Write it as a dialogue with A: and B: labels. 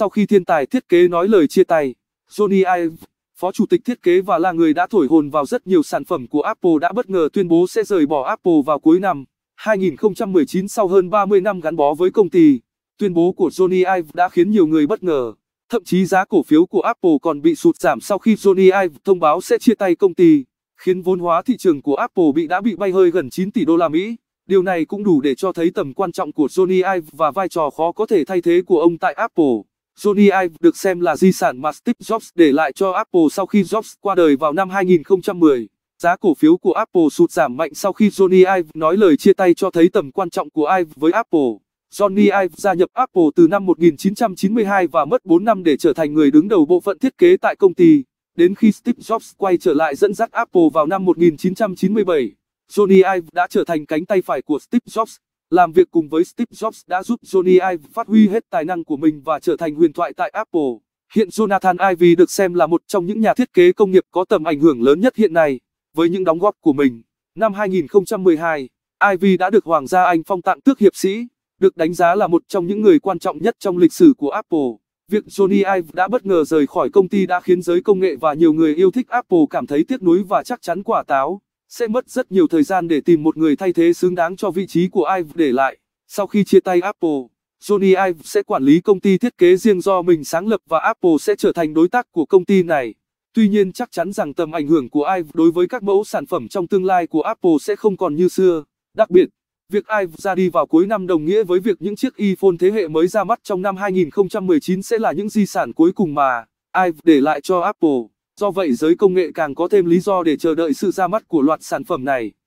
A: Sau khi thiên tài thiết kế nói lời chia tay, Johnny Ive, phó chủ tịch thiết kế và là người đã thổi hồn vào rất nhiều sản phẩm của Apple đã bất ngờ tuyên bố sẽ rời bỏ Apple vào cuối năm 2019 sau hơn 30 năm gắn bó với công ty. Tuyên bố của Johnny Ive đã khiến nhiều người bất ngờ. Thậm chí giá cổ phiếu của Apple còn bị sụt giảm sau khi Johnny Ive thông báo sẽ chia tay công ty, khiến vốn hóa thị trường của Apple bị đã bị bay hơi gần 9 tỷ đô la Mỹ. Điều này cũng đủ để cho thấy tầm quan trọng của Johnny Ive và vai trò khó có thể thay thế của ông tại Apple. Johnny Ive được xem là di sản mà Steve Jobs để lại cho Apple sau khi Jobs qua đời vào năm 2010. Giá cổ phiếu của Apple sụt giảm mạnh sau khi Johnny Ive nói lời chia tay cho thấy tầm quan trọng của Ive với Apple. Johnny Ive gia nhập Apple từ năm 1992 và mất 4 năm để trở thành người đứng đầu bộ phận thiết kế tại công ty. Đến khi Steve Jobs quay trở lại dẫn dắt Apple vào năm 1997, Johnny Ive đã trở thành cánh tay phải của Steve Jobs. Làm việc cùng với Steve Jobs đã giúp Johnny Ive phát huy hết tài năng của mình và trở thành huyền thoại tại Apple. Hiện Jonathan Ive được xem là một trong những nhà thiết kế công nghiệp có tầm ảnh hưởng lớn nhất hiện nay. Với những đóng góp của mình, năm 2012, Ive đã được Hoàng gia Anh phong tặng tước hiệp sĩ, được đánh giá là một trong những người quan trọng nhất trong lịch sử của Apple. Việc Johnny Ive đã bất ngờ rời khỏi công ty đã khiến giới công nghệ và nhiều người yêu thích Apple cảm thấy tiếc nuối và chắc chắn quả táo sẽ mất rất nhiều thời gian để tìm một người thay thế xứng đáng cho vị trí của Ive để lại. Sau khi chia tay Apple, Johnny Ive sẽ quản lý công ty thiết kế riêng do mình sáng lập và Apple sẽ trở thành đối tác của công ty này. Tuy nhiên chắc chắn rằng tầm ảnh hưởng của Ive đối với các mẫu sản phẩm trong tương lai của Apple sẽ không còn như xưa. Đặc biệt, việc Ive ra đi vào cuối năm đồng nghĩa với việc những chiếc iPhone thế hệ mới ra mắt trong năm 2019 sẽ là những di sản cuối cùng mà Ive để lại cho Apple do vậy giới công nghệ càng có thêm lý do để chờ đợi sự ra mắt của loạt sản phẩm này